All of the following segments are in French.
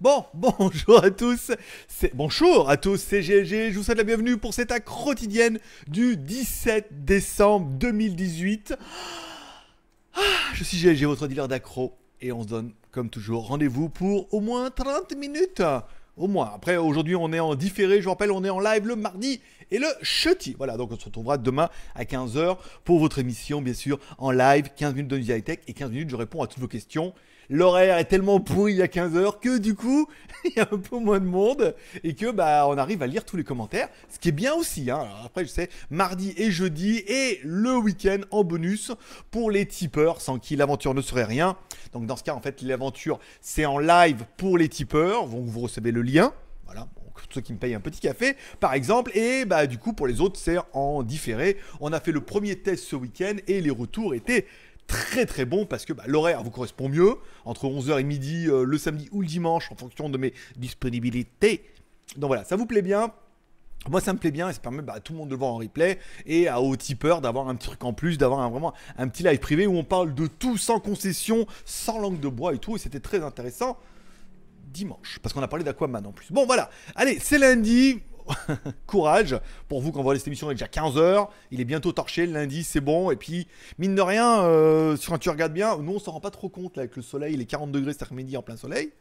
Bon, bonjour à tous, c'est bonjour à tous, c'est je vous souhaite la bienvenue pour cette accro quotidienne du 17 décembre 2018. Ah, je suis GLG, votre dealer d'accro, et on se donne, comme toujours, rendez-vous pour au moins 30 minutes. Au moins. Après, aujourd'hui, on est en différé. Je vous rappelle, on est en live le mardi et le jeudi. Voilà, donc on se retrouvera demain à 15h pour votre émission, bien sûr, en live. 15 minutes de High Tech et 15 minutes, je réponds à toutes vos questions l'horaire est tellement pourri a 15h que du coup, il y a un peu moins de monde et que bah on arrive à lire tous les commentaires, ce qui est bien aussi. Hein. après, je sais, mardi et jeudi et le week-end en bonus pour les tipeurs sans qui l'aventure ne serait rien. Donc dans ce cas, en fait, l'aventure c'est en live pour les tipeurs, vous recevez le lien. Voilà, ceux qui me payent un petit café, par exemple. Et bah, du coup, pour les autres, c'est en différé. On a fait le premier test ce week-end et les retours étaient très très bon parce que bah, l'horaire vous correspond mieux, entre 11h et midi euh, le samedi ou le dimanche en fonction de mes disponibilités. Donc voilà, ça vous plaît bien, moi, ça me plaît bien et ça permet bah, à tout le monde de le voir en replay et à, aux tipeurs d'avoir un petit truc en plus, d'avoir vraiment un petit live privé où on parle de tout sans concession, sans langue de bois et tout. Et c'était très intéressant dimanche parce qu'on a parlé d'Aquaman en plus. Bon, voilà. Allez, c'est lundi. courage. Pour vous, qu'on voit cette émission, il est déjà 15h. Il est bientôt torché le lundi, c'est bon. Et puis, mine de rien, euh, si quand tu regardes bien, nous, on s'en rend pas trop compte là, avec le soleil, est 40 degrés cet après-midi en plein soleil.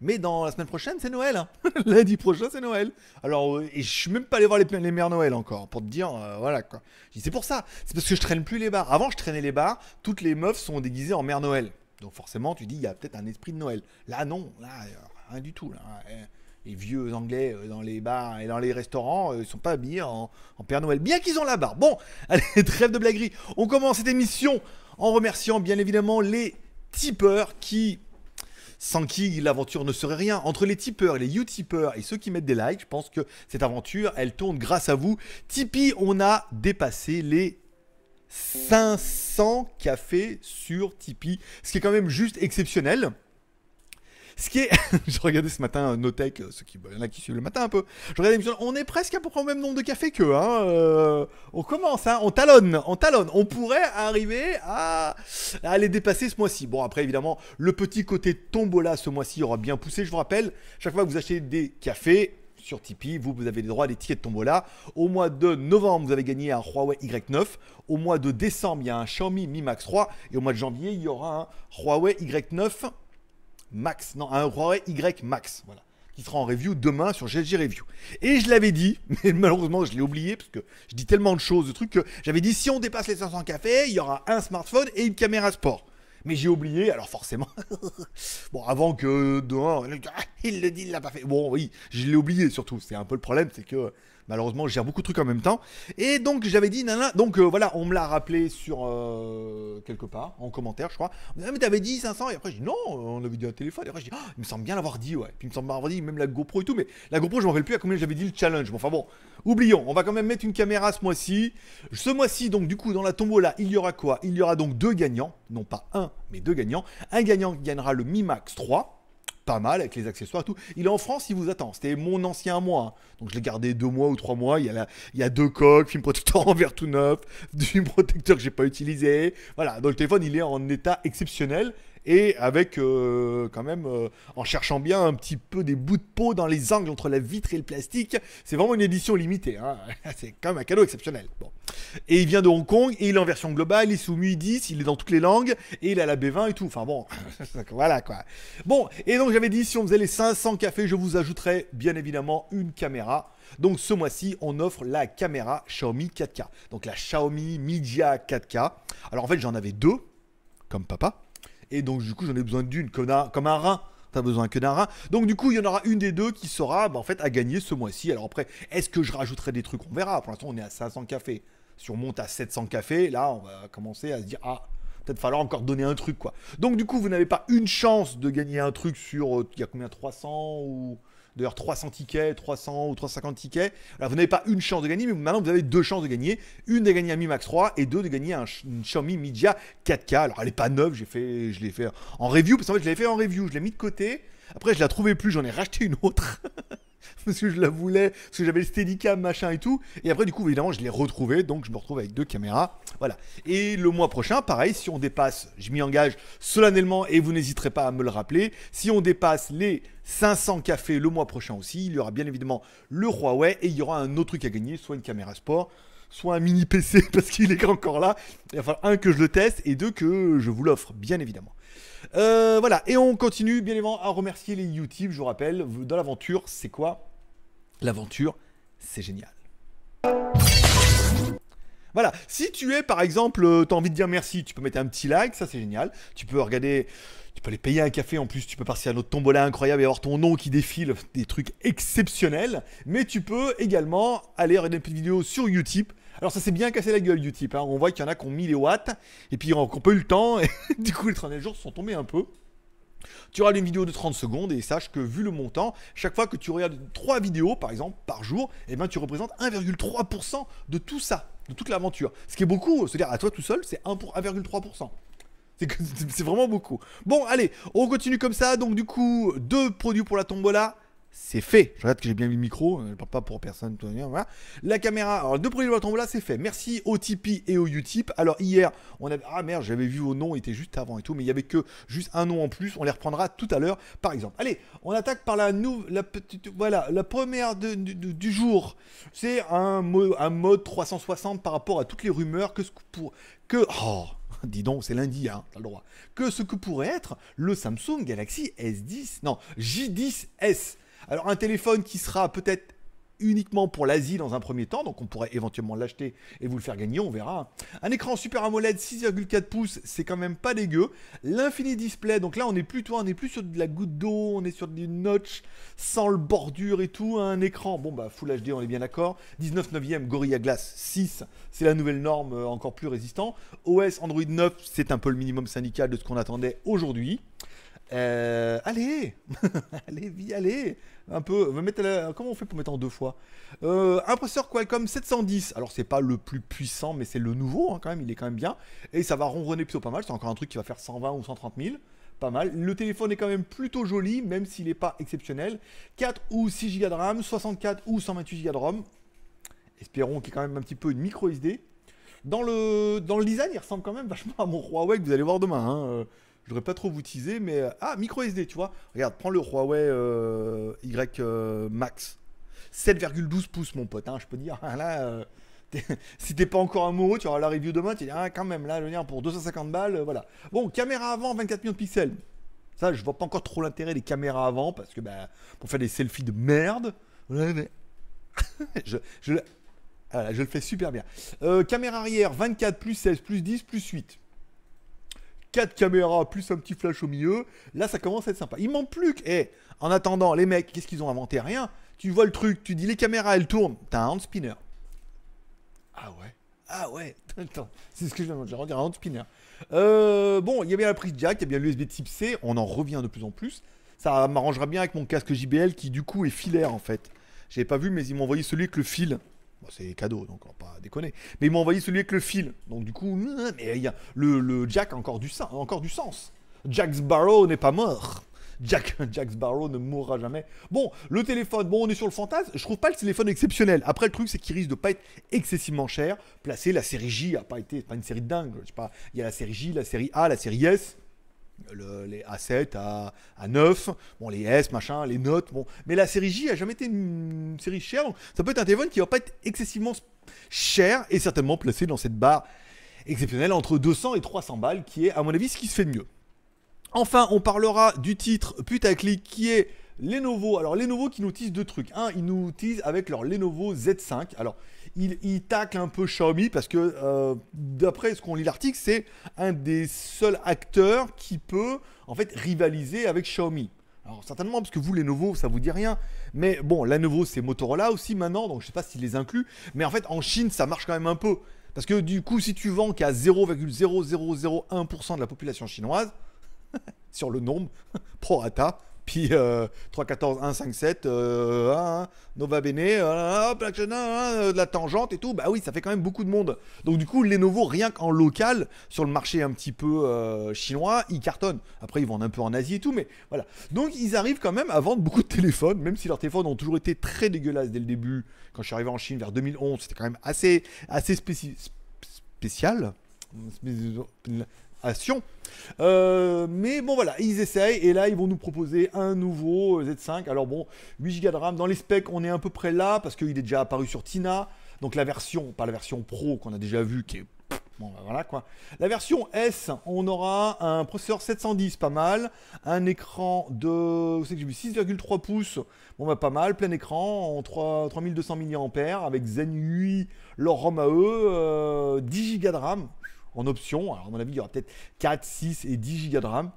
Mais dans la semaine prochaine, c'est Noël. Hein. Lundi prochain, c'est Noël. Alors, euh, et je suis même pas allé voir les, les mères Noël encore pour te dire, euh, voilà quoi. C'est pour ça. C'est parce que je traîne plus les bars. Avant, je traînais les bars. Toutes les meufs sont déguisées en mère Noël. Donc forcément, tu dis, il y a peut-être un esprit de Noël. Là, non. Là, rien du tout. Là. Hein, les vieux anglais euh, dans les bars et dans les restaurants, euh, ils sont pas habillés en, Père Noël, bien qu'ils ont la barre. Bon, allez, trêve de blaguerie. On commence cette émission en remerciant bien évidemment les tipeurs qui sans qui l'aventure ne serait rien. Entre les tipeurs, les utipeurs et ceux qui mettent des likes, je pense que cette aventure, elle tourne grâce à vous. Tipeee, on a dépassé les 500 cafés sur Tipeee, ce qui est quand même juste exceptionnel. Ce qui est. je regardais ce matin euh, Notech, euh, ceux qui, bah, il y en a qui suivent le matin un peu. Je regardais l'émission. On est presque à peu près au même nombre de cafés qu'eux. Hein. Euh, on commence, hein. on talonne, on talonne. On pourrait arriver à, aller les dépasser ce mois-ci. Bon, après, évidemment, le petit côté tombola ce mois-ci aura bien poussé. Je vous rappelle, chaque fois que vous achetez des cafés, sur Tipeee. Vous, vous avez les droits à des tickets de tombola. Au mois de novembre, vous avez gagné un Huawei Y9. Au mois de décembre, il y a un Xiaomi Mi Max 3. Et au mois de janvier, il y aura un Huawei Y9 max, non, un Huawei Y max, voilà, qui sera en review demain sur GG Review. Et je l'avais dit, mais malheureusement je l'ai oublié parce que je dis tellement de choses, de trucs que j'avais dit si on dépasse les 500 cafés, il y aura un smartphone et une caméra sport. Mais j'ai oublié, alors forcément. bon, avant que dehors, ah, il le dit, il l'a pas fait. Bon, oui, je l'ai oublié surtout. C'est un peu le problème, c'est que Malheureusement, je gère beaucoup de trucs en même temps. Et donc, j'avais dit, nanana. Donc, euh, voilà, on me l'a rappelé sur euh, quelque part, en commentaire, je crois. Ah, mais t'avais dit 500. Et après, j'ai dit, non, on avait dit un téléphone. Et après, j'ai dit, ah, il me semble bien l'avoir dit, ouais. Puis, il me semble bien l'avoir dit, même la GoPro et tout. Mais la GoPro, je m'en rappelle plus à combien j'avais dit le challenge. Bon, enfin bon, oublions. On va quand même mettre une caméra ce mois-ci. Ce mois-ci, donc, du coup, dans la tombola, il y aura quoi Il y aura donc deux gagnants. Non pas un, mais deux gagnants. Un gagnant qui gagnera le Mi Max 3 pas mal avec les accessoires tout. Il est en France, il vous attend. C'était mon ancien mois. Hein. Donc je l'ai gardé deux mois ou trois mois. Il y a, il y a deux coques, film protecteur en verre tout neuf, film protecteur que j'ai pas utilisé. Voilà, donc le téléphone, il est en état exceptionnel et avec euh, quand même, euh, en cherchant bien un petit peu des bouts de peau dans les angles entre la vitre et le plastique. C'est vraiment une édition limitée, hein. c'est quand même un cadeau exceptionnel. Bon. Et il vient de Hong Kong, et il est en version globale, il est sous midi. 10, il est dans toutes les langues, et il a la B20 et tout. Enfin bon, voilà quoi. Bon, et donc j'avais dit, si on faisait les 500 cafés, je vous ajouterais bien évidemment une caméra. Donc ce mois-ci, on offre la caméra Xiaomi 4K. Donc la Xiaomi Media 4K. Alors en fait, j'en avais deux, comme papa. Et donc, du coup, j'en ai besoin d'une, comme, comme un rein. T'as besoin que d'un rein. Donc du coup, il y en aura une des deux qui sera bah, en fait à gagner ce mois-ci. Alors après, est-ce que je rajouterai des trucs On verra. Pour l'instant, on est à 500 cafés. Si on monte à 700 cafés, là, on va commencer à se dire ah. Peut-être falloir encore donner un truc quoi. Donc du coup, vous n'avez pas une chance de gagner un truc sur euh, il y a combien 300 ou D'ailleurs, 300 tickets, 300 ou 350 tickets. Alors, vous n'avez pas une chance de gagner, mais maintenant, vous avez deux chances de gagner. Une de gagner un Mi Max 3 et deux de gagner un, une Xiaomi Media 4K. Alors, elle n'est pas neuve, j'ai fait, je l'ai fait en review, parce qu'en fait, je l'avais fait en review, je l'ai mis de côté. Après, je la trouvais plus, j'en ai racheté une autre. parce que je la voulais, parce que j'avais le Steadicam, machin et tout. Et après, du coup, évidemment, je l'ai retrouvé, donc je me retrouve avec deux caméras. Voilà. Et le mois prochain, pareil, si on dépasse, je m'y engage solennellement et vous n'hésiterez pas à me le rappeler, si on dépasse les 500 cafés le mois prochain aussi. Il y aura bien évidemment le Huawei et il y aura un autre truc à gagner, soit une caméra sport, soit un mini PC parce qu'il est encore là. Il va falloir un que je le teste et deux que je vous l'offre, bien évidemment. Euh, voilà, et on continue bien évidemment à remercier les YouTube, je vous rappelle, dans l'aventure, c'est quoi L'aventure, c'est génial. Voilà, si tu es par exemple, euh, tu as envie de dire merci, tu peux mettre un petit like, ça c'est génial. Tu peux regarder, tu peux les payer un café en plus, tu peux passer à notre tombola incroyable et avoir ton nom qui défile, des trucs exceptionnels. Mais tu peux également aller regarder une petite vidéo sur Utip. Alors ça s'est bien cassé la gueule Utip, hein. on voit qu'il y en a qui ont mis les watts, et puis qui peut pas eu le temps, et du coup les 30 jours sont tombés un peu. Tu auras une vidéo de 30 secondes et sache que vu le montant, chaque fois que tu regardes 3 vidéos par exemple par jour, eh ben, tu représentes 1,3% de tout ça, de toute l'aventure. Ce qui est beaucoup, c'est-à-dire à toi tout seul, c'est 1,3%. C'est vraiment beaucoup. Bon, allez, on continue comme ça. Donc, du coup, deux produits pour la tombola. C'est fait. Je regarde que j'ai bien mis le micro. Euh, je parle pas pour personne. voilà. La caméra. Alors, deux produits pour la tombola, c'est fait. Merci au Tipeee et au Utip. Alors, hier, on avait. Ah merde, j'avais vu vos nom, était juste avant et tout. Mais il y avait que juste un nom en plus. On les reprendra tout à l'heure, par exemple. Allez, on attaque par la nouvelle. La petite. Voilà, la première du, jour. C'est un, mode 360 par rapport à toutes les rumeurs que, pour, que oh dis donc, c'est lundi, hein, t'as le droit, que ce que pourrait être le Samsung Galaxy S10, non, J10S. Alors un téléphone qui sera peut-être uniquement pour l'Asie dans un premier temps, donc on pourrait éventuellement l'acheter et vous le faire gagner, on verra. Un écran Super AMOLED 6,4 pouces, c'est quand même pas dégueu. L'infini display, donc là on est plutôt, on est plus sur de la goutte d'eau, on est sur du notch sans le bordure et tout, hein, un écran, bon bah Full HD, on est bien d'accord. 19 9e Gorilla Glass 6, c'est la nouvelle norme euh, encore plus résistant. OS Android 9, c'est un peu le minimum syndical de ce qu'on attendait aujourd'hui. Euh, allez, allez, vie, allez, un peu. Comment on fait pour mettre en deux fois euh, Qualcomm 710. Alors c'est pas le plus puissant, mais c'est le nouveau hein, quand même. Il est quand même bien et ça va ronronner plutôt pas mal. C'est encore un truc qui va faire 120 ou 130 000. Pas mal. Le téléphone est quand même plutôt joli, même s'il n'est pas exceptionnel. 4 ou 6 Go de RAM, 64 ou 128 Go de ROM. Espérons qu'il y ait quand même un petit peu une micro SD. Dans le, dans design, il ressemble quand même vachement à mon Huawei que vous allez voir demain. Hein, euh je ne voudrais pas trop vous teaser, mais euh, ah, micro SD, tu vois. Regarde, prends le Huawei euh, Y euh, Max. 7,12 pouces, mon pote, hein, je peux dire. Là, si t'es pas encore amoureux, tu auras la review demain, tu dis, ah, quand même, là, le lien pour 250 balles, voilà. Bon, caméra avant, 24 millions de pixels. Ça, je vois pas encore trop l'intérêt des caméras avant, parce que, bah, pour faire des selfies de merde. je le fais super bien. caméra arrière, 24 plus 16 plus 10 plus 8. 4 caméras, plus un petit flash au milieu. Là, ça commence à être sympa. Il manque plus que. Eh, en attendant, les mecs, qu'est-ce qu'ils ont inventé Rien. Tu vois le truc, tu dis les caméras, elles tournent. T'as un hand spinner. Ah ouais Ah ouais C'est ce que je viens de dire, un hand spinner. Euh, bon, il y a bien la prise jack, il y a bien l'USB type C. On en revient de plus en plus. Ça m'arrangera bien avec mon casque JBL qui, du coup, est filaire en fait. J'avais pas vu, mais ils m'ont envoyé celui avec le fil c'est cadeau, donc on va pas déconner. Mais ils m'ont envoyé celui avec le fil. Donc du coup, hmm, mais y a, le, Jack a encore du, encore du sens. Jack barrow n'est pas mort. Jack, Jack Sparrow ne mourra jamais. Bon, le téléphone, bon, on est sur le fantasme. Je trouve pas le téléphone exceptionnel. Après, le truc, c'est qu'il risque de pas être excessivement cher. Placer la série J a pas été, pas une série de dingue. pas, il y a la série J, la série A, la série S les A7 à, 9, bon, les S, machin, les notes. Bon. Mais la série J a jamais été une, série chère. ça peut être un téléphone qui va pas être excessivement cher et certainement placé dans cette barre exceptionnelle entre 200 et 300 balles, qui est à mon avis ce qui se fait de mieux. Enfin, on parlera du titre putaclic qui est Lenovo, alors Lenovo qui nous tease deux trucs. Un, ils nous utilisent avec leur Lenovo Z5. Alors, ils, tacle taclent un peu Xiaomi parce que, euh, d'après ce qu'on lit l'article, c'est un des seuls acteurs qui peut, en fait, rivaliser avec Xiaomi. Alors certainement, parce que vous, les ça vous dit rien. Mais bon, Lenovo, c'est Motorola aussi maintenant, donc je sais pas s'ils les incluent. Mais en fait, en Chine, ça marche quand même un peu. Parce que du coup, si tu vends qu'à 0,0001% de la population chinoise, sur le nombre, pro rata, puis 3, 14, 1, 5, 7, Nova Bene, de euh, euh, la tangente et tout. Bah oui, ça fait quand même beaucoup de monde. Donc du coup, Lenovo, rien qu'en local, sur le marché un petit peu euh, chinois, ils cartonnent. Après, ils vont un peu en Asie et tout, mais voilà. Donc ils arrivent quand même à vendre beaucoup de téléphones, même si leurs téléphones ont toujours été très dégueulasses dès le début. Quand je suis arrivé en Chine vers 2011, c'était quand même assez, assez spécial à Sion. Euh, mais bon voilà, ils essayent et là ils vont nous proposer un nouveau Z5. Alors bon, 8Go de RAM, dans les specs on est à peu près là parce qu'il est déjà apparu sur Tina. Donc la version, pas la version Pro qu'on a déjà vue qui est... Bon ben voilà quoi. La version S, on aura un processeur 710, pas mal. Un écran de... 6,3 pouces, bon bah pas mal. Plein écran en 3, 3200 mAh avec Zen 8, leur ROM AE, 10 Go de RAM en option. Alors, à mon avis, il y aura peut-être 4, 6 et 10 gigas de RAM.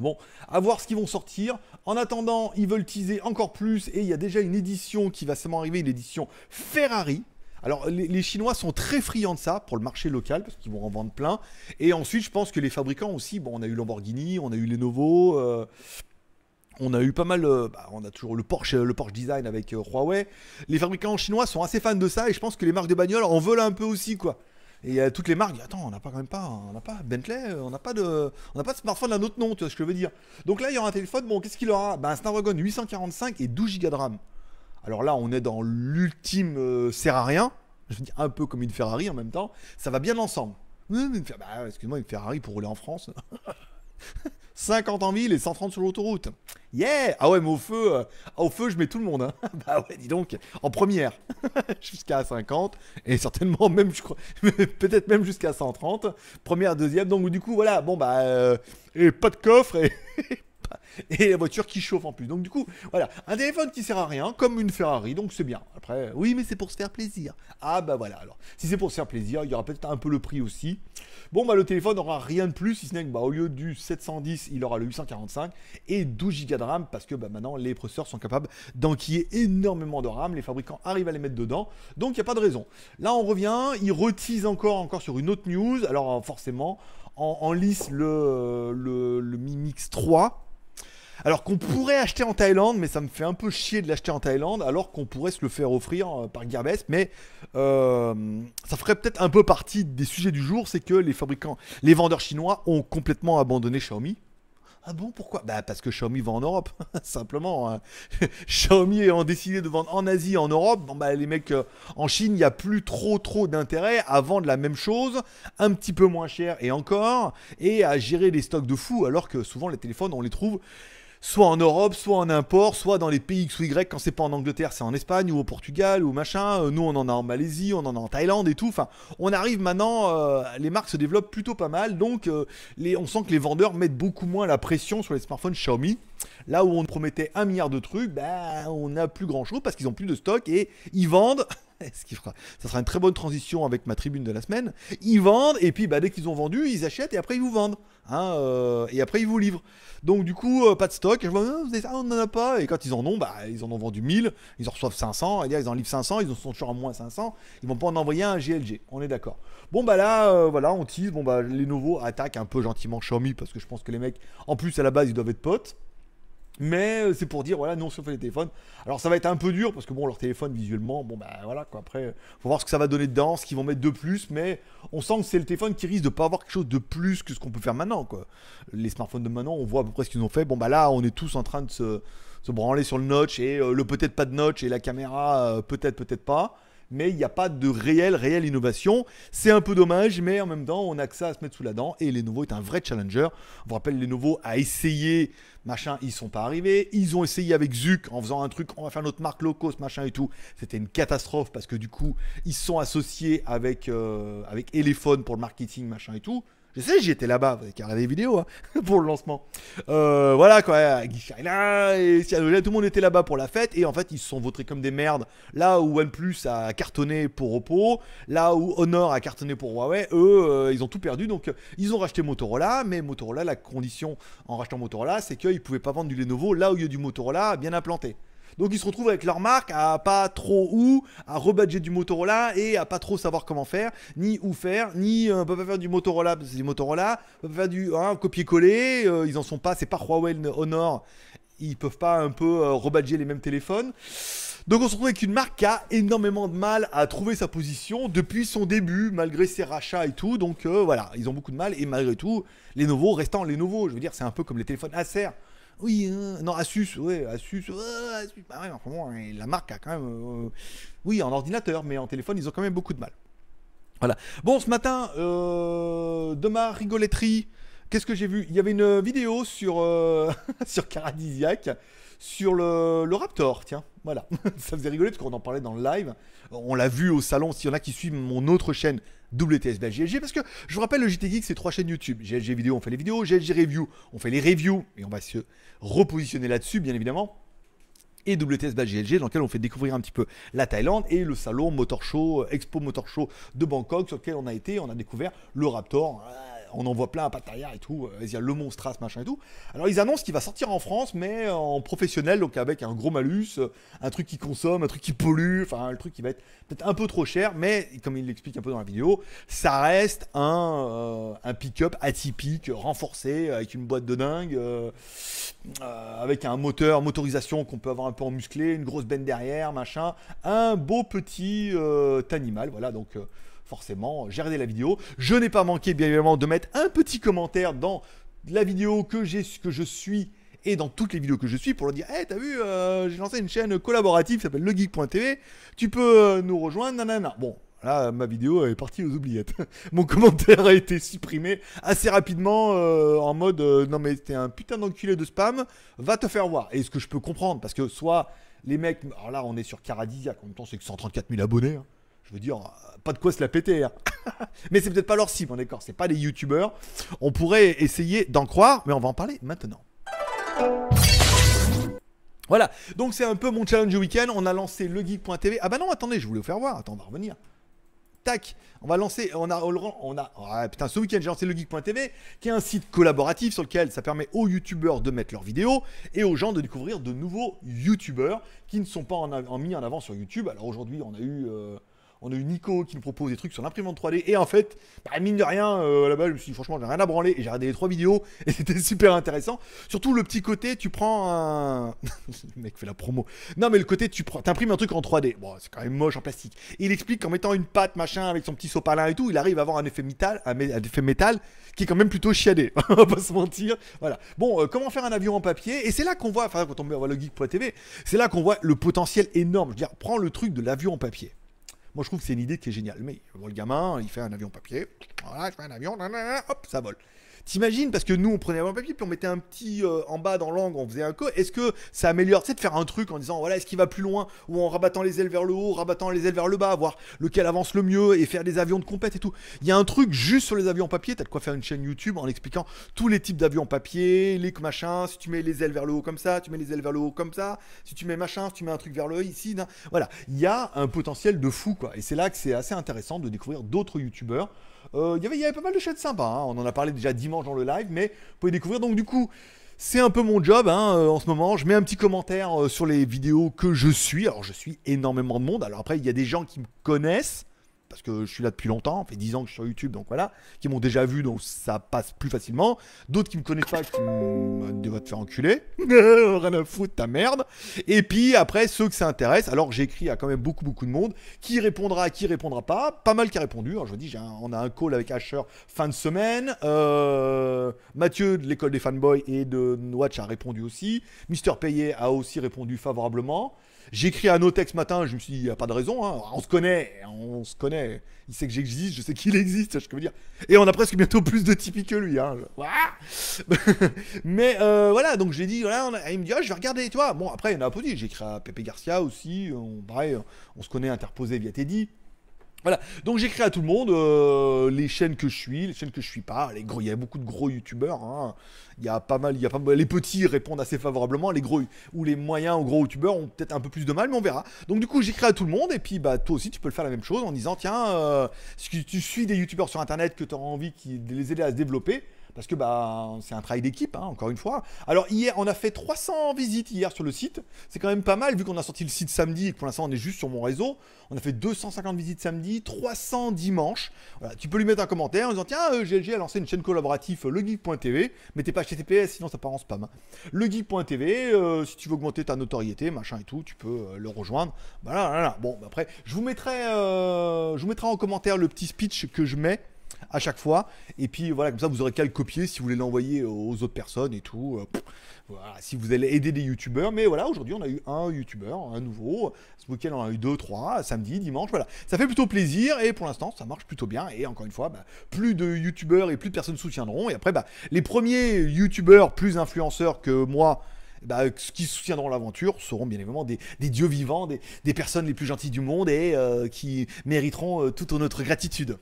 Bon, à voir ce qu'ils vont sortir. En attendant, ils veulent teaser encore plus et il y a déjà une édition qui va seulement arriver, une édition Ferrari. Alors les, Chinois sont très friands de ça pour le marché local parce qu'ils vont en vendre plein. Et ensuite, je pense que les fabricants aussi, bon, on a eu Lamborghini, on a eu Lenovo, euh, on a eu pas mal, euh, bah, on a toujours le Porsche, le Porsche Design avec euh, Huawei. Les fabricants chinois sont assez fans de ça et je pense que les marques de bagnoles en veulent un peu aussi quoi. Et il y a toutes les marques, attends, on n'a pas quand même pas, on n'a pas Bentley, euh, on n'a pas de, on n'a pas de smartphone d'un autre nom, tu vois ce que je veux dire. Donc là, il y aura un téléphone, bon, qu'est-ce qu'il aura ben, Un Snapdragon 845 et 12 Go de RAM. Alors là, on est dans l'ultime euh, à rien, je veux dire un peu comme une Ferrari en même temps, ça va bien l'ensemble. Bah, excuse-moi, une Ferrari pour rouler en France. 50 en ville et 130 sur l'autoroute. Yeah Ah ouais, mais au feu, euh, au feu, je mets tout le monde. Hein. bah ouais, dis donc, en première, jusqu'à 50, et certainement même, je crois, peut-être même jusqu'à 130. Première, deuxième, donc du coup, voilà, bon bah, euh, et pas de coffre, et et la voiture qui chauffe en plus. Donc du coup, voilà, un téléphone qui sert à rien, comme une Ferrari, donc c'est bien. Après, oui, mais c'est pour se faire plaisir. Ah bah voilà, alors, si c'est pour se faire plaisir, il y aura peut-être un peu le prix aussi. Bon, bah le téléphone n'aura rien de plus, si ce n'est bah, au lieu du 710, il aura le 845 et 12 Go de RAM, parce que bah, maintenant, les processeurs sont capables d'enquiller énormément de RAM, les fabricants arrivent à les mettre dedans, donc il n'y a pas de raison. Là, on revient, ils retisent encore, encore sur une autre news, alors euh, forcément, en, en le, le, le Mi Mix 3, alors qu'on pourrait acheter en Thaïlande, mais ça me fait un peu chier de l'acheter en Thaïlande, alors qu'on pourrait se le faire offrir euh, par Gearbest. Mais euh, ça ferait peut-être un peu partie des sujets du jour, c'est que les fabricants, les vendeurs chinois ont complètement abandonné Xiaomi. Ah bon, pourquoi Bah parce que Xiaomi vend en Europe, simplement. Hein. Xiaomi ayant décidé de vendre en Asie, en Europe. Bon bah les mecs, euh, en Chine, il n'y a plus trop trop d'intérêt à vendre la même chose, un petit peu moins cher et encore, et à gérer les stocks de fou, alors que souvent les téléphones, on les trouve soit en Europe, soit en import, soit dans les pays X ou Y, quand c'est pas en Angleterre, c'est en Espagne ou au Portugal ou machin. Euh, nous, on en a en Malaisie, on en a en Thaïlande et tout. Enfin, on arrive maintenant, euh, les marques se développent plutôt pas mal, donc euh, on sent que les vendeurs mettent beaucoup moins la pression sur les smartphones Xiaomi. Là où on promettait un milliard de trucs, bah, on n'a plus grand-chose parce qu'ils n'ont plus de stock et ils vendent. Ce qui fera, ça sera une très bonne transition avec ma tribune de la semaine. Ils vendent et puis bah, dès qu'ils ont vendu, ils achètent et après ils vous vendent. Hein, euh, et après ils vous livrent. Donc du coup, euh, pas de stock. Je vois, on n'en a pas. Et quand ils en ont, bah, ils en ont vendu 1000, ils en reçoivent 500, et là, ils en livrent 500, ils en sont toujours à moins 500. Ils vont pas en envoyer un GLG, on est d'accord. Bon bah là, euh, voilà, on tease. Bon bah les nouveaux attaquent un peu gentiment Xiaomi parce que je pense que les mecs, en plus à la base, ils doivent être potes. Mais euh, c'est pour dire, voilà, non, fait les téléphones. Alors ça va être un peu dur, parce que bon, leur téléphone, visuellement, bon, bah voilà, quoi. Après, faut voir ce que ça va donner dedans, ce qu'ils vont mettre de plus, mais on sent que c'est le téléphone qui risque de pas avoir quelque chose de plus que ce qu'on peut faire maintenant, quoi. Les smartphones de maintenant, on voit à peu près ce qu'ils ont fait. Bon, bah là, on est tous en train de se, branler sur le notch, et euh, le peut-être pas de notch, et la caméra, euh, peut-être, peut-être pas mais il n'y a pas de réelle, réelle innovation. C'est un peu dommage, mais en même temps, on a que ça à se mettre sous la dent. Et les nouveaux est un vrai challenger. On vous rappelle, Lenovo a essayé, machin, ils sont pas arrivés. Ils ont essayé avec Zuc en faisant un truc, on va faire notre marque low cost, machin et tout. C'était une catastrophe parce que du coup, ils sont associés avec, euh, avec Elephone pour le marketing, machin et tout. Je sais, j'y là-bas, vous avez les vidéos hein, pour le lancement. Euh, voilà quoi, Guy et tout le monde était là-bas pour la fête et en fait ils se sont votés comme des merdes. Là où OnePlus a cartonné pour Oppo, là où Honor a cartonné pour Huawei, eux euh, ils ont tout perdu donc euh, ils ont racheté Motorola, mais Motorola, la condition en rachetant Motorola c'est qu'ils pouvaient pas vendre du Lenovo là où il y a du Motorola bien implanté. Donc ils se retrouvent avec leur marque à pas trop où, à rebadger du Motorola et à pas trop savoir comment faire, ni où faire, ni euh, peuvent pas faire du Motorola, parce que c'est du Motorola, peuvent faire du un hein, copier-coller, euh, ils en sont pas, c'est pas Huawei Honor, ils peuvent pas un peu euh, rebadger les mêmes téléphones. Donc on se retrouve avec une marque qui a énormément de mal à trouver sa position depuis son début, malgré ses rachats et tout. Donc voilà, ils ont beaucoup de mal et malgré tout, les nouveaux restant les nouveaux. Je veux dire, c'est un peu comme les téléphones Acer oui, hein. non, Asus, ouais, Asus, bah hein, la marque a quand même, euh, oui, en ordinateur, mais en téléphone, ils ont quand même beaucoup de mal. Voilà. Bon, ce matin, de euh, ma rigoletterie, qu'est-ce que j'ai vu Il y avait une vidéo sur, euh, sur caradisiaque sur le, le Raptor, tiens. Voilà, ça faisait rigoler parce qu'on en parlait dans le live. On l'a vu au salon, s'il y en a qui suivent mon autre chaîne WTS parce que je vous rappelle, le JT c'est trois chaînes YouTube. GLG Vidéo, on fait les vidéos, GLG Review, on fait les reviews, et on va se repositionner là-dessus, bien évidemment et WTS dans lequel on fait découvrir un petit peu la Thaïlande et le salon Motor Show, Expo Motor Show de Bangkok sur lequel on a été, on a découvert le Raptor, ah, on en voit plein à Pattaya et tout, euh, il y a le Monstras, machin et tout. Alors ils annoncent qu'il va sortir en France, mais en professionnel, donc avec un gros malus, euh, un truc qui consomme, un truc qui pollue, enfin, un truc qui va être peut-être un peu trop cher, mais comme il l'explique un peu dans la vidéo, ça reste un, euh, pick-up atypique, renforcé, avec une boîte de dingue, avec un moteur, motorisation qu'on peut avoir un peu en musclé, une grosse benne derrière, machin, un beau petit animal, voilà, donc forcément, j'ai regardé la vidéo. Je n'ai pas manqué, bien évidemment, de mettre un petit commentaire dans la vidéo que, que je suis et dans toutes les vidéos que je suis pour leur dire Hey, t'as vu, euh, j'ai lancé une chaîne collaborative qui s'appelle legeek.tv, tu peux euh, nous rejoindre, nanana. Bon, là, ma vidéo est partie aux oubliettes. Mon commentaire a été supprimé assez rapidement euh, en mode Non, mais t'es un putain d'enculé de spam, va te faire voir. Et ce que je peux comprendre, parce que soit les mecs. Alors là, on est sur Caradisia, en même temps, c'est que 134 000 abonnés. Hein. Je veux dire, pas de quoi se la péter. Hein. mais c'est peut-être pas leur cible, on est d'accord. C'est pas des youtubeurs. On pourrait essayer d'en croire, mais on va en parler maintenant. Voilà, donc c'est un peu mon challenge du week-end. On a lancé legeek.tv. Ah bah non, attendez, je voulais vous faire voir. Attends, on va revenir. Tac, on va lancer, on a, on putain, ce week-end j'ai lancé legeek.tv, qui est un site collaboratif sur lequel ça permet aux youtubeurs de mettre leurs vidéos et aux gens de découvrir de nouveaux youtubeurs qui ne sont pas en, mis en avant sur YouTube. Alors aujourd'hui, on a eu euh, on a eu Nico qui nous propose des trucs sur l'imprimante 3D. Et en fait, bah, mine de rien, euh, là-bas, je me suis dit, franchement, j'ai rien à branler. Et j'ai regardé les trois vidéos. Et c'était super intéressant. Surtout le petit côté, tu prends un. le mec fait la promo. Non, mais le côté, tu prends... imprimes un truc en 3D. Bon, c'est quand même moche en plastique. il explique qu'en mettant une pâte, machin, avec son petit sopalin et tout, il arrive à avoir un effet métal, un, effet métal qui est quand même plutôt chiadé. on va pas se mentir. Voilà. Bon, euh, comment faire un avion en papier Et c'est là qu'on voit, enfin, quand on met le geek.tv, c'est là qu'on voit le potentiel énorme. Je veux dire, prends le truc de l'avion en papier. Moi, je trouve que c'est une idée qui est géniale. Mais le gamin, il fait un avion papier. Voilà, je fais un avion, hop, ça vole. T'imagines Parce que nous, on prenait un papier, puis on mettait un petit euh, en bas dans l'angle, on faisait un co. Est-ce que ça améliore, tu sais, de faire un truc en disant, voilà, est-ce qu'il va plus loin Ou en rabattant les ailes vers le haut, rabattant les ailes vers le bas, voir lequel avance le mieux et faire des avions de compète et tout. Il y a un truc juste sur les avions en papier, t'as de quoi faire une chaîne YouTube en expliquant tous les types d'avions en papier, les machins, si tu mets les ailes vers le haut comme ça, tu mets les ailes vers le haut comme ça, si tu mets machin, si tu mets un truc vers le haut ici, voilà. Il y a un potentiel de fou, quoi. Et c'est là que c'est assez intéressant de découvrir d'autres YouTubeurs. Euh, il y avait pas mal de chaînes sympas, hein. on en a parlé déjà dimanche dans le live, mais vous pouvez découvrir. Donc du coup, c'est un peu mon job hein, euh, en ce moment. Je mets un petit commentaire euh, sur les vidéos que je suis. Alors, je suis énormément de monde. Alors, après, il y a des gens qui me connaissent parce que je suis là depuis longtemps, fait 10 ans que je suis sur YouTube, donc voilà, qui m'ont déjà vu, donc ça passe plus facilement. D'autres qui me connaissent pas, qui me te faire enculer, rien à foutre ta merde. Et puis après, ceux que ça intéresse, alors j'écris à quand même beaucoup, beaucoup de monde, qui répondra, qui répondra pas, pas mal qui a répondu. Alors, hein, je vous dis, on a un call avec Asher fin de semaine, euh, Mathieu de l'école des fanboys et de Watch a répondu aussi, Mister Payet a aussi répondu favorablement. J'écris écrit à Notex ce matin, je me suis dit, il n'y a pas de raison, hein. on se connaît, on se connaît. Il sait que j'existe, je sais qu'il existe, je veux dire. Et on a presque bientôt plus de Tipeee que lui. Hein. Mais euh, voilà, donc j'ai dit, voilà, il me dit, ah, je vais regarder, tu vois. Bon, après, il y en a un dit, j'ai écrit à Pepe Garcia aussi, on, pareil, on se connaît interposé via Teddy. Voilà, donc j'écris à tout le monde, euh, les chaînes que je suis, les chaînes que je suis pas, les gros, il y a beaucoup de gros youtubeurs, hein. y a pas mal, y a pas mal, les petits répondent assez favorablement, les gros, ou les moyens ou gros youtubeurs ont peut-être un peu plus de mal, mais on verra. Donc du coup j'écris à tout le monde, et puis bah toi aussi tu peux le faire la même chose en disant, tiens, euh, si tu suis des youtubeurs sur internet que tu as envie de les aider à se développer, parce que bah, c'est un travail d'équipe, hein, encore une fois. Alors hier, on a fait 300 visites hier sur le site, c'est quand même pas mal, vu qu'on a sorti le site samedi et que pour l'instant on est juste sur mon réseau. On a fait 250 visites samedi, 300 dimanche. tu peux lui mettre un commentaire en disant tiens, GLG euh, a lancé une chaîne collaborative legui.tv, legeek.tv, mettez pas HTTPS sinon ça part en spam. Legui.tv hein. Legeek.tv, euh, si tu veux augmenter ta notoriété, machin et tout, tu peux euh, le rejoindre. Voilà, voilà, Bon, bah, après, je vous mettrai, je vous mettrai en commentaire le petit speech que je mets à chaque fois. Et puis voilà, comme ça, vous aurez qu'à le copier si vous voulez l'envoyer aux autres personnes et tout. Euh, voilà, si vous allez aider des youtubeurs. Mais voilà, aujourd'hui, on a eu un youtubeur, un nouveau. Ce week-end, on en a eu deux, trois, samedi, dimanche. Voilà, ça fait plutôt plaisir et pour l'instant, ça marche plutôt bien. Et encore une fois, bah, plus de youtubeurs et plus de personnes soutiendront. Et après, bah, les premiers youtubeurs plus influenceurs que moi. Bah, qui soutiendront l'aventure seront bien évidemment des, dieux vivants, des, personnes les plus gentilles du monde et euh, qui mériteront euh, toute notre gratitude.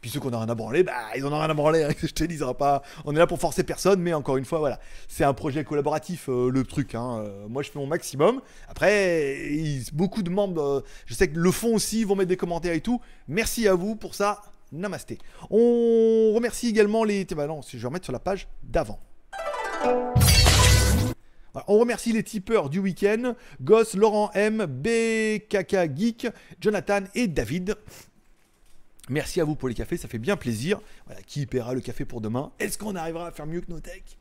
Puis ceux qu'on a rien à branler, bah, ils en ont rien à branler. Hein, je te dis, pas... on est là pour forcer personne, mais encore une fois, voilà. C'est un projet collaboratif, euh, le truc. Hein. Euh, moi, je fais mon maximum. Après, beaucoup de membres, euh, je sais que le fond aussi, vont mettre des commentaires et tout. Merci à vous pour ça. Namasté. On remercie également les. Bah non, je vais remettre sur la page d'avant. On remercie les tipeurs du week-end, Goss, Laurent M, BKK Geek, Jonathan et David. Merci à vous pour les cafés, ça fait bien plaisir. qui paiera le café pour demain Est-ce qu'on arrivera à faire mieux que nos techs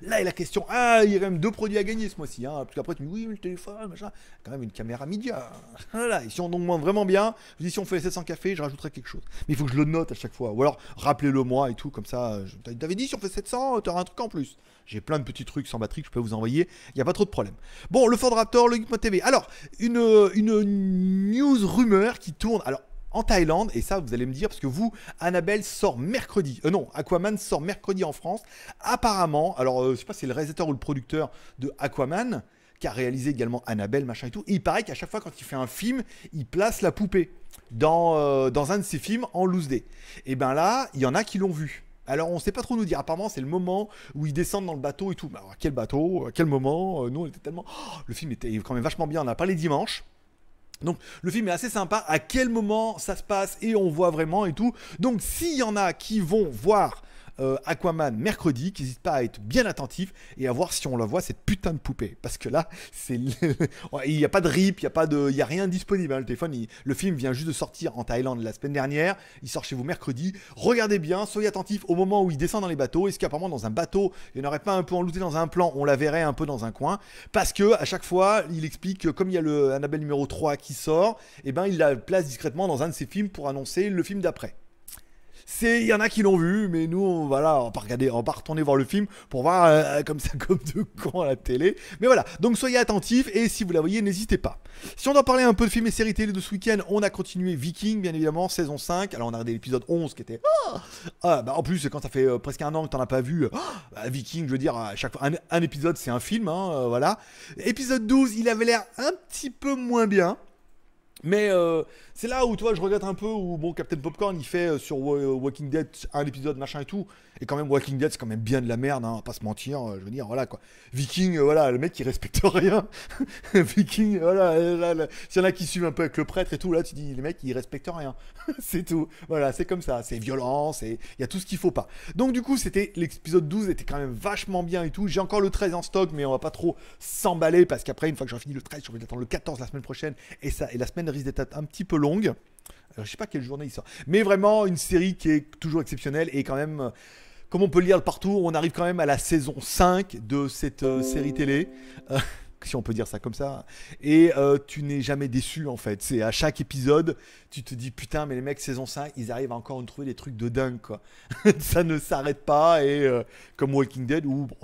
Là est la question. Ah, il y a même deux produits à gagner ce mois-ci. Hein. Parce tu me dis oui, le téléphone, machin. Quand même une caméra média. Voilà. Et si on augmente vraiment bien, je dis si on fait 700 cafés, je rajouterai quelque chose. Mais il faut que je le note à chaque fois. Ou alors, rappelez-le moi et tout, comme ça. Je... T'avais dit si on fait 700, t'auras un truc en plus. J'ai plein de petits trucs sans batterie que je peux vous envoyer. Il n'y a pas trop de problème. Bon, le Ford Raptor, le Geek.tv. TV. Alors, une, une news rumeur qui tourne. Alors, en Thaïlande. Et ça, vous allez me dire, parce que vous, Annabelle sort mercredi. Euh, non, Aquaman sort mercredi en France. Apparemment, alors euh, je sais pas si c'est le réalisateur ou le producteur de Aquaman qui a réalisé également Annabelle, machin et tout. il paraît qu'à chaque fois quand il fait un film, il place la poupée dans, euh, dans un de ses films en loose day. Et ben là, il y en a qui l'ont vu. Alors on sait pas trop nous dire, apparemment c'est le moment où ils descendent dans le bateau et tout. Mais bah, alors, quel bateau, quel moment Nous on était tellement... Oh, le film était quand même vachement bien, on n'a pas les dimanches. Donc le film est assez sympa, à quel moment ça se passe et on voit vraiment et tout. Donc s'il y en a qui vont voir euh, Aquaman mercredi, n'hésite pas à être bien attentif et à voir si on la voit cette putain de poupée. Parce que là, c'est il n'y a pas de rip, il n'y a, pas de... Il y a rien disponible. Hein. le téléphone, le film vient juste de sortir en Thaïlande la semaine dernière. Il sort chez vous mercredi. Regardez bien, soyez attentif au moment où il descend dans les bateaux. Est-ce qu'apparemment dans un bateau, il n'aurait pas un peu enlouté dans un plan On la verrait un peu dans un coin. Parce que à chaque fois, il explique que comme il y a le Annabelle numéro 3 qui sort, et eh ben il la place discrètement dans un de ses films pour annoncer le film d'après c'est il y en a qui l'ont vu, mais nous on, voilà, on va regarder, on va retourner voir le film pour voir euh, euh, comme ça comme de con à la télé. Mais voilà, donc soyez attentifs et si vous la voyez, n'hésitez pas. Si on doit parler un peu de films et séries télé de ce week-end, on a continué Viking bien évidemment, saison 5. Alors on a regardé l'épisode 11 qui était oh, ah bah, en plus quand ça fait euh, presque un an que t'en as pas vu oh, bah, Viking, je veux dire à chaque fois un, épisode c'est un film, hein, voilà. Épisode 12, il avait l'air un petit peu moins bien. Mais euh, c'est là où, tu vois, je regrette un peu où, bon, Captain Popcorn, il fait euh, sur euh, Walking Dead un épisode, machin et tout. Et quand même, Walking Dead, c'est quand même bien de la merde, hein, pas se mentir, je veux dire, voilà, quoi. Viking, voilà, le mec, il respecte rien. Viking, voilà, s'il y en a qui suivent un peu avec le prêtre et tout, là, tu dis, les mecs, ils respectent rien. c'est tout. Voilà, c'est comme ça. C'est violent, il y a tout ce qu'il faut pas. Donc, du coup, c'était l'épisode 12 était quand même vachement bien et tout. J'ai encore le 13 en stock, mais on va pas trop s'emballer parce qu'après, une fois que j'aurai fini le 13, je vais attendre le 14 la semaine prochaine et, ça, et la semaine risque d'être un petit peu longue. Alors, je sais pas quelle journée il sort. Mais vraiment, une série qui est toujours exceptionnelle et quand même, comme on peut le lire partout, on arrive quand même à la saison 5 de cette euh, série télé. Euh, si on peut dire ça comme ça. Et euh, tu n'es jamais déçu en fait. C'est à chaque épisode, tu te dis putain, mais les mecs, saison 5, ils arrivent encore à trouver des trucs de dingue quoi. ça ne s'arrête pas. Et euh, comme Walking Dead, ou bon,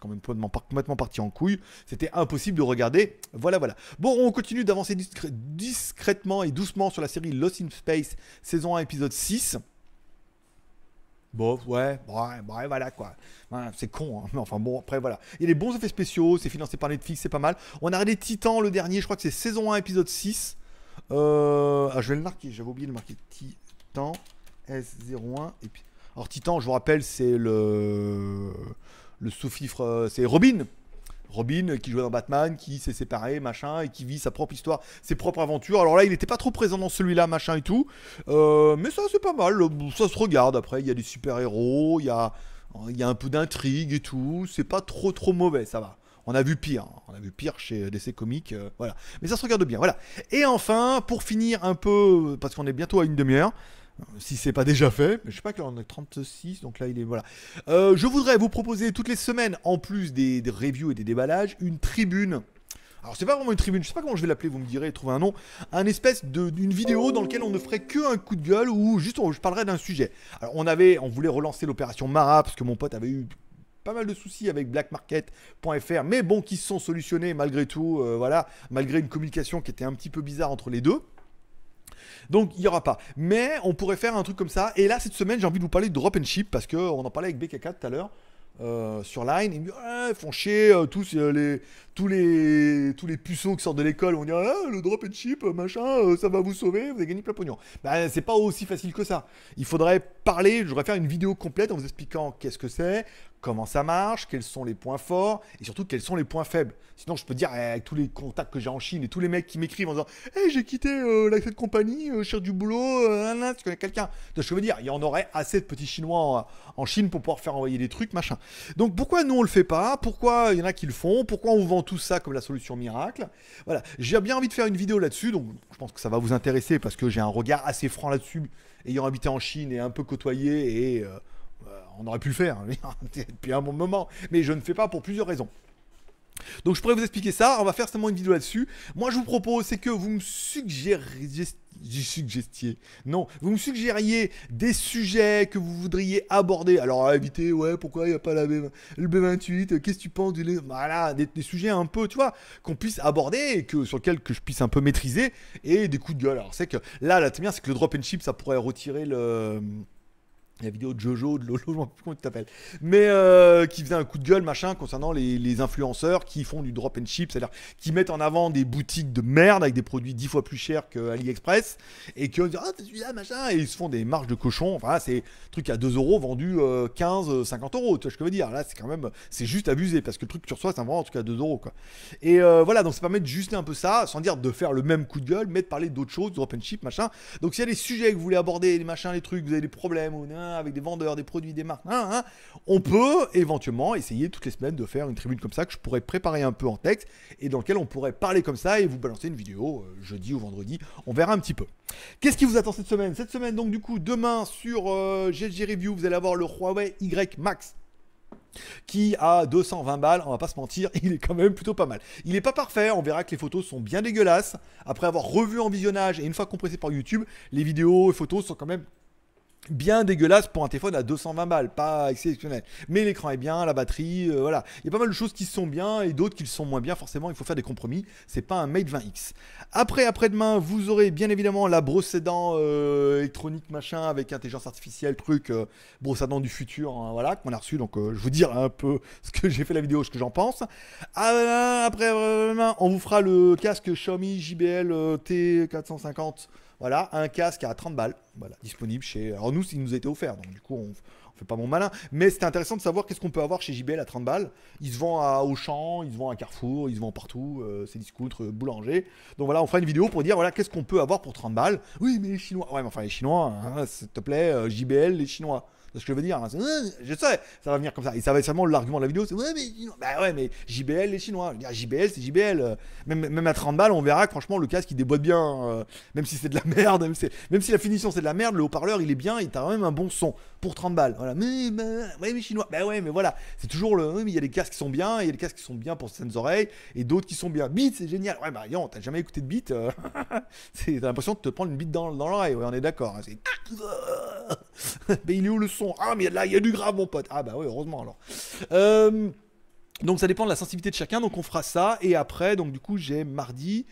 quand même complètement, complètement parti en couille, c'était impossible de regarder. Voilà, voilà. Bon, on continue d'avancer discrètement et doucement sur la série Lost in Space, saison 1, épisode 6. Bon, ouais, ouais, bah, bah, voilà quoi. Hein, c'est con, hein, mais enfin bon, après voilà. Il y a des bons effets spéciaux, c'est financé par Netflix, c'est pas mal. On a regardé Titan le dernier, je crois que c'est saison 1, épisode 6. Euh, ah, je vais le marquer, j'avais oublié de marquer. Titan S01. Et puis... Alors Titan, je vous rappelle, c'est le. Le sous-fifre, euh, c'est Robin, Robin qui jouait dans Batman, qui s'est séparé, machin, et qui vit sa propre histoire, ses propres aventures. Alors là, il n'était pas trop présent dans celui-là, machin et tout. Euh, mais ça, c'est pas mal. Ça se regarde. Après, il y a des super-héros, il y a, y a un peu d'intrigue et tout. C'est pas trop, trop mauvais, ça va. On a vu pire, hein. on a vu pire chez DC Comics, euh, voilà. Mais ça se regarde bien, voilà. Et enfin, pour finir un peu, parce qu'on est bientôt à une demi-heure, si c'est pas déjà fait. Je sais pas qu'il en a 36, donc là il est voilà. Euh, je voudrais vous proposer toutes les semaines, en plus des, reviews et des déballages, une tribune. Alors c'est pas vraiment une tribune, je sais pas comment je vais l'appeler, vous me direz, trouver un nom. Un espèce d'une vidéo dans laquelle on ne ferait que un coup de gueule ou juste je parlerai d'un sujet. Alors on avait, on voulait relancer l'opération Mara parce que mon pote avait eu pas mal de soucis avec blackmarket.fr, mais bon, qui se sont solutionnés malgré tout, euh, voilà, malgré une communication qui était un petit peu bizarre entre les deux. Donc il n'y aura pas. Mais on pourrait faire un truc comme ça. Et là, cette semaine, j'ai envie de vous parler de drop and ship parce qu'on en parlait avec BK4 tout à l'heure. Euh, sur Line, ils font chier euh, tous, euh, les, tous, les, tous les puceaux qui sortent de l'école On dit ah, le drop and ship, machin, ça va vous sauver, vous avez gagné plein de pognon. Ben, c'est pas aussi facile que ça. Il faudrait parler, je voudrais faire une vidéo complète en vous expliquant qu'est-ce que c'est, comment ça marche, quels sont les points forts et surtout quels sont les points faibles. Sinon, je peux dire eh, avec tous les contacts que j'ai en Chine et tous les mecs qui m'écrivent en disant hey, eh, j'ai quitté euh, la compagnie, euh, je cherche du boulot, euh, tu connais quelqu'un. Donc, je veux dire, il y en aurait assez de petits Chinois en, Chine pour pouvoir faire envoyer des trucs, machin. Donc pourquoi nous on le fait pas Pourquoi il y en a qui le font Pourquoi on vend tout ça comme la solution miracle Voilà, j'ai bien envie de faire une vidéo là-dessus, donc je pense que ça va vous intéresser parce que j'ai un regard assez franc là-dessus, ayant habité en Chine et un peu côtoyé et euh, on aurait pu le faire hein, depuis un bon moment, mais je ne fais pas pour plusieurs raisons. Donc je pourrais vous expliquer ça, on va faire seulement une vidéo là-dessus. Moi je vous propose, c'est que vous me suggériez... Suggestiez. Non, vous me suggériez des sujets que vous voudriez aborder. Alors, éviter ouais, pourquoi il n'y a pas la le B28 euh, Qu'est-ce que tu penses du. Voilà, des, sujets un peu, tu vois, qu'on puisse aborder et que, sur lesquels que je puisse un peu maîtriser et des coups de gueule. Alors, c'est que là, la bien, c'est que le drop and chip, ça pourrait retirer le la vidéo de Jojo, de Lolo, je ne sais plus comment tu t'appelles, mais euh, qui faisait un coup de gueule, machin, concernant les, influenceurs qui font du drop and ship, c'est-à-dire qui mettent en avant des boutiques de merde avec des produits dix fois plus chers Qu'Aliexpress et qui ont dit ah, c'est celui-là, machin, et ils se font des marges de cochon, enfin, c'est truc à 2 euros vendu 15, euh, 50 euh, euros, tu vois ce que je veux dire, là, c'est quand même, c'est juste abusé, parce que le truc que tu reçois, c'est vraiment vrai truc à 2 euros, quoi. Et voilà, donc ça permet de juster un peu ça, sans dire de faire le même coup de gueule, mais de parler d'autres choses, drop and ship, machin. Donc s'il y a des sujets que vous voulez aborder, les machins, les trucs, vous avez des problèmes, ou avec des vendeurs, des produits, des marques, hein, hein. on peut éventuellement essayer toutes les semaines de faire une tribune comme ça que je pourrais préparer un peu en texte et dans laquelle on pourrait parler comme ça et vous balancer une vidéo euh, jeudi ou vendredi. On verra un petit peu. Qu'est-ce qui vous attend cette semaine Cette semaine, donc, du coup, demain sur euh, Review, vous allez avoir le Huawei Y Max qui a 220 balles, on va pas se mentir, il est quand même plutôt pas mal. Il est pas parfait, on verra que les photos sont bien dégueulasses. Après avoir revu en visionnage et une fois compressé par YouTube, les vidéos et photos sont quand même bien dégueulasse pour un téléphone à 220 balles, pas exceptionnel. Mais l'écran est bien, la batterie, euh, voilà. Il y a pas mal de choses qui sont bien et d'autres qui sont moins bien. Forcément, il faut faire des compromis. C'est pas un Mate 20X. Après, après-demain, vous aurez bien évidemment la brosse à dents euh, électronique machin avec intelligence artificielle, truc euh, brosse à dents du futur, hein, voilà, qu'on a reçu. Donc, je vous dire un peu ce que j'ai fait la vidéo, ce que j'en pense. après, après demain, on vous fera le casque Xiaomi JBL T450. Voilà, un casque à 30 balles, voilà, disponible chez. Alors nous, il nous a été offert, donc du coup, on, ne fait pas mon malin. Mais c'est intéressant de savoir qu'est-ce qu'on peut avoir chez JBL à 30 balles. Ils se vendent à Auchan, ils se vendent à Carrefour, ils se vendent partout, euh, c'est discount, euh, boulanger. Donc voilà, on fera une vidéo pour dire, voilà, qu'est-ce qu'on peut avoir pour 30 balles. Oui, mais les Chinois. Ouais, mais enfin, les Chinois, hein, s'il te plaît, euh, JBL, les Chinois ce que je veux dire. Hein. Euh, je sais, ça va venir comme ça. Et ça va être seulement l'argument de la vidéo, c'est ouais, mais, bah ouais, mais JBL, les Chinois. JBL, c'est JBL. Euh. Même, même, à 30 balles, on verra que franchement, le casque, il déboîte bien. Euh. même si c'est de la merde, même si, la finition, c'est de la merde, le haut-parleur, il est bien il quand même un bon son pour 30 balles. Voilà. Mais, ouais, mais chinois. Bah ouais, mais voilà. C'est toujours le. il y a des casques qui sont bien, il y a des casques qui sont bien pour certaines oreilles, et d'autres qui sont bien. Beat, c'est génial. Ouais, bah, on t'as jamais écouté de beat. Euh, c'est, t'as l'impression de te prendre une bite dans, dans l'oreille. Ouais, on est d'accord. Hein, mais il est où le son Ah, mais là, il y a du grave, mon pote. Ah, bah ouais, heureusement alors. Euh, donc ça dépend de la sensibilité de chacun, donc on fera ça. Et après, donc du coup, j'ai mardi.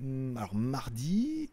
Hmm, alors mardi,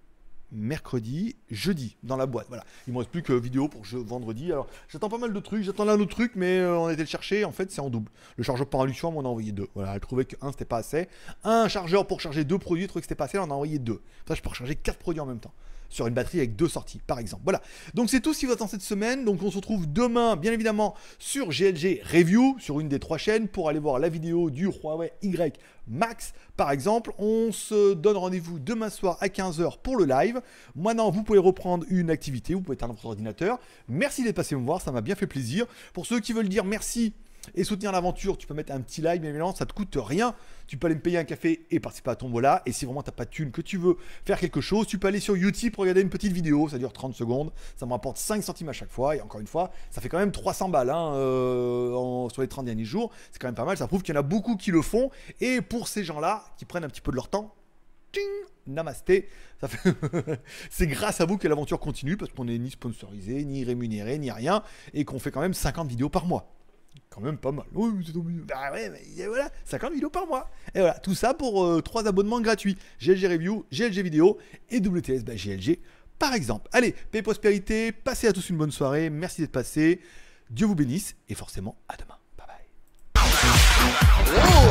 mercredi, jeudi, dans la boîte. Voilà. Il me reste plus que vidéo pour je, vendredi. Alors, j'attends pas mal de trucs. J'attends là un autre truc, mais euh, on était le chercher. En fait, c'est en double. Le chargeur par induction, on en a envoyé deux. Voilà, elle trouvait un c'était pas assez. Un chargeur pour charger deux produits, elle trouvait que c'était pas assez. Elle en a envoyé deux. Ça, je peux recharger quatre produits en même temps sur une batterie avec deux sorties, par exemple. Voilà. Donc c'est tout ce qui vous attend cette semaine. Donc on se retrouve demain, bien évidemment, sur GLG Review, sur une des trois chaînes, pour aller voir la vidéo du Huawei Y Max, par exemple. On se donne rendez-vous demain soir à 15h pour le live. Maintenant, vous pouvez reprendre une activité, vous pouvez éteindre votre ordinateur. Merci d'être passé me voir, ça m'a bien fait plaisir. Pour ceux qui veulent dire merci et soutenir l'aventure. Tu peux mettre un petit like, bien évidemment, ça te coûte rien. Tu peux aller me payer un café et participer à ton voilà. Et si vraiment t'as pas de thune, que tu veux faire quelque chose, tu peux aller sur YouTube pour regarder une petite vidéo. Ça dure 30 secondes. Ça me rapporte 5 centimes à chaque fois. Et encore une fois, ça fait quand même 300 balles hein, euh, sur les 30 derniers jours. C'est quand même pas mal. Ça prouve qu'il y en a beaucoup qui le font. Et pour ces gens-là, qui prennent un petit peu de leur temps, ting, namasté. c'est grâce à vous que l'aventure continue parce qu'on n'est ni sponsorisé, ni rémunéré, ni rien et qu'on fait quand même 50 vidéos par mois. Quand même pas mal. Oui, c'est ton Bah ouais, mais voilà, 50 vidéos par mois. Et voilà, tout ça pour 3 euh, abonnements gratuits. GLG Review, GLG Vidéo et WTS GLG, bah, par exemple. Allez, paix et prospérité, passez à tous une bonne soirée, merci d'être passé. Dieu vous bénisse et forcément à demain. Bye bye.